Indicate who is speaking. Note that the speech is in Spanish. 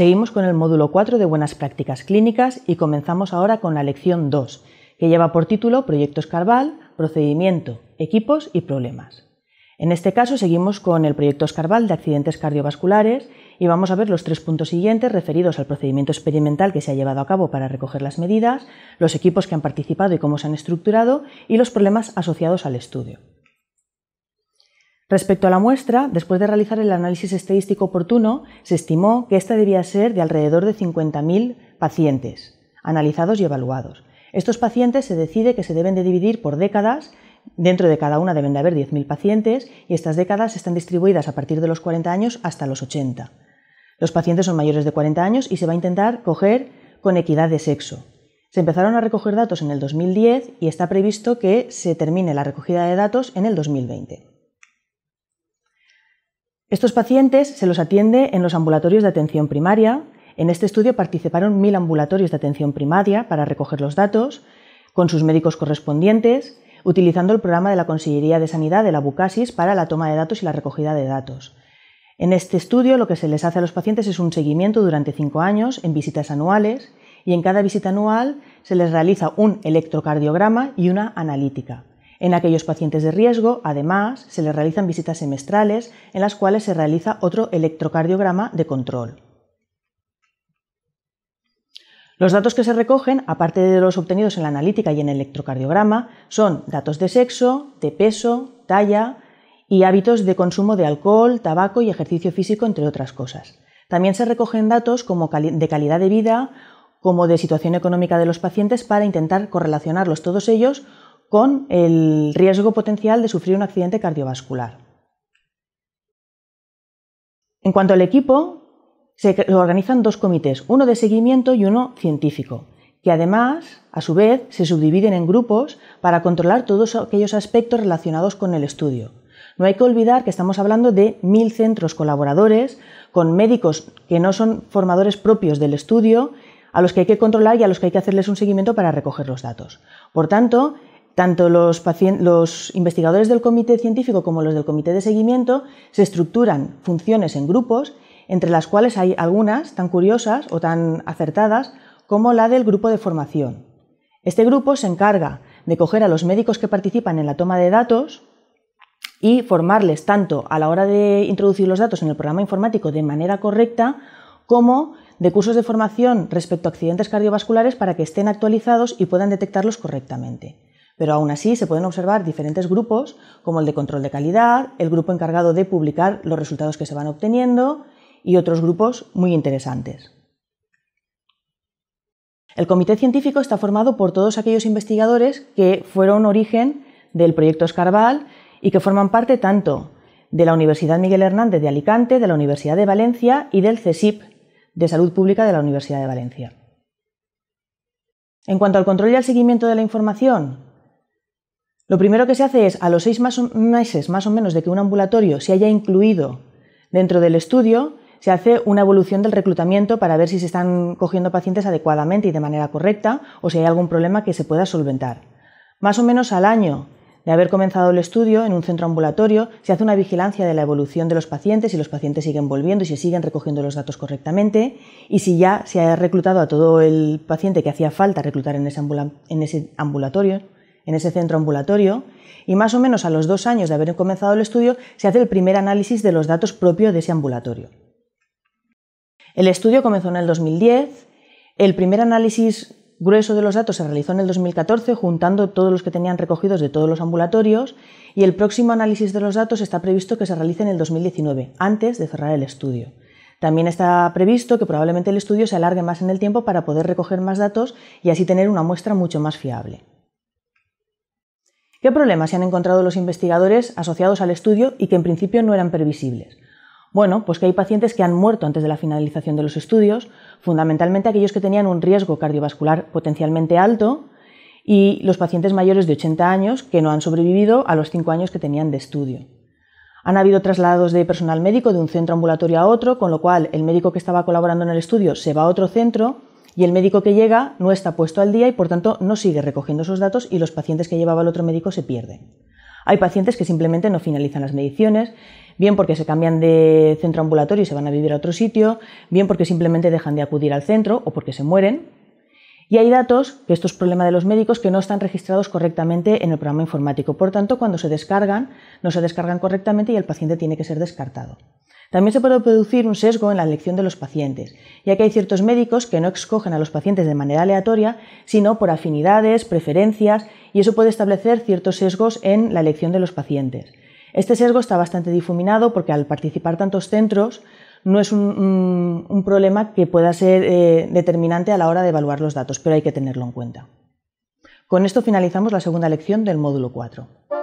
Speaker 1: Seguimos con el módulo 4 de Buenas Prácticas Clínicas y comenzamos ahora con la lección 2, que lleva por título Proyectos Carval, Procedimiento, Equipos y Problemas. En este caso seguimos con el proyecto Escarval de accidentes cardiovasculares y vamos a ver los tres puntos siguientes referidos al procedimiento experimental que se ha llevado a cabo para recoger las medidas, los equipos que han participado y cómo se han estructurado y los problemas asociados al estudio. Respecto a la muestra, después de realizar el análisis estadístico oportuno, se estimó que esta debía ser de alrededor de 50.000 pacientes analizados y evaluados. Estos pacientes se decide que se deben de dividir por décadas, dentro de cada una deben de haber 10.000 pacientes y estas décadas están distribuidas a partir de los 40 años hasta los 80. Los pacientes son mayores de 40 años y se va a intentar coger con equidad de sexo. Se empezaron a recoger datos en el 2010 y está previsto que se termine la recogida de datos en el 2020. Estos pacientes se los atiende en los ambulatorios de atención primaria. En este estudio participaron mil ambulatorios de atención primaria para recoger los datos, con sus médicos correspondientes, utilizando el programa de la Consellería de Sanidad de la Bucasis para la toma de datos y la recogida de datos. En este estudio lo que se les hace a los pacientes es un seguimiento durante cinco años en visitas anuales y en cada visita anual se les realiza un electrocardiograma y una analítica. En aquellos pacientes de riesgo, además, se les realizan visitas semestrales en las cuales se realiza otro electrocardiograma de control. Los datos que se recogen, aparte de los obtenidos en la analítica y en el electrocardiograma, son datos de sexo, de peso, talla y hábitos de consumo de alcohol, tabaco y ejercicio físico, entre otras cosas. También se recogen datos como de calidad de vida, como de situación económica de los pacientes para intentar correlacionarlos todos ellos con el riesgo potencial de sufrir un accidente cardiovascular. En cuanto al equipo, se organizan dos comités, uno de seguimiento y uno científico, que además, a su vez, se subdividen en grupos para controlar todos aquellos aspectos relacionados con el estudio. No hay que olvidar que estamos hablando de mil centros colaboradores, con médicos que no son formadores propios del estudio, a los que hay que controlar y a los que hay que hacerles un seguimiento para recoger los datos. Por tanto, tanto los, investigadores del comité científico como los del comité de seguimiento se estructuran funciones en grupos, entre las cuales hay algunas tan curiosas o tan acertadas como la del grupo de formación. Este grupo se encarga de coger a los médicos que participan en la toma de datos y formarles tanto a la hora de introducir los datos en el programa informático de manera correcta como de cursos de formación respecto a accidentes cardiovasculares para que estén actualizados y puedan detectarlos correctamente pero aún así se pueden observar diferentes grupos, como el de control de calidad, el grupo encargado de publicar los resultados que se van obteniendo y otros grupos muy interesantes. El comité científico está formado por todos aquellos investigadores que fueron origen del proyecto Escarval y que forman parte tanto de la Universidad Miguel Hernández de Alicante, de la Universidad de Valencia y del CESIP de Salud Pública de la Universidad de Valencia. En cuanto al control y al seguimiento de la información, lo primero que se hace es, a los seis meses más o menos de que un ambulatorio se haya incluido dentro del estudio, se hace una evolución del reclutamiento para ver si se están cogiendo pacientes adecuadamente y de manera correcta o si hay algún problema que se pueda solventar. Más o menos al año de haber comenzado el estudio en un centro ambulatorio, se hace una vigilancia de la evolución de los pacientes, si los pacientes siguen volviendo y si siguen recogiendo los datos correctamente, y si ya se ha reclutado a todo el paciente que hacía falta reclutar en ese, ambulatorio, en ese centro ambulatorio y más o menos a los dos años de haber comenzado el estudio se hace el primer análisis de los datos propios de ese ambulatorio. El estudio comenzó en el 2010, el primer análisis grueso de los datos se realizó en el 2014 juntando todos los que tenían recogidos de todos los ambulatorios y el próximo análisis de los datos está previsto que se realice en el 2019, antes de cerrar el estudio. También está previsto que probablemente el estudio se alargue más en el tiempo para poder recoger más datos y así tener una muestra mucho más fiable. ¿Qué problemas se han encontrado los investigadores asociados al estudio y que en principio no eran previsibles? Bueno, pues que hay pacientes que han muerto antes de la finalización de los estudios, fundamentalmente aquellos que tenían un riesgo cardiovascular potencialmente alto y los pacientes mayores de 80 años que no han sobrevivido a los 5 años que tenían de estudio. Han habido traslados de personal médico de un centro ambulatorio a otro, con lo cual el médico que estaba colaborando en el estudio se va a otro centro y el médico que llega no está puesto al día y por tanto no sigue recogiendo esos datos y los pacientes que llevaba el otro médico se pierden. Hay pacientes que simplemente no finalizan las mediciones, bien porque se cambian de centro ambulatorio y se van a vivir a otro sitio, bien porque simplemente dejan de acudir al centro o porque se mueren. Y hay datos, que esto es problema de los médicos, que no están registrados correctamente en el programa informático. Por tanto, cuando se descargan, no se descargan correctamente y el paciente tiene que ser descartado. También se puede producir un sesgo en la elección de los pacientes, ya que hay ciertos médicos que no escogen a los pacientes de manera aleatoria, sino por afinidades, preferencias, y eso puede establecer ciertos sesgos en la elección de los pacientes. Este sesgo está bastante difuminado porque al participar tantos centros no es un, problema que pueda ser eh, determinante a la hora de evaluar los datos, pero hay que tenerlo en cuenta. Con esto finalizamos la segunda lección del módulo 4.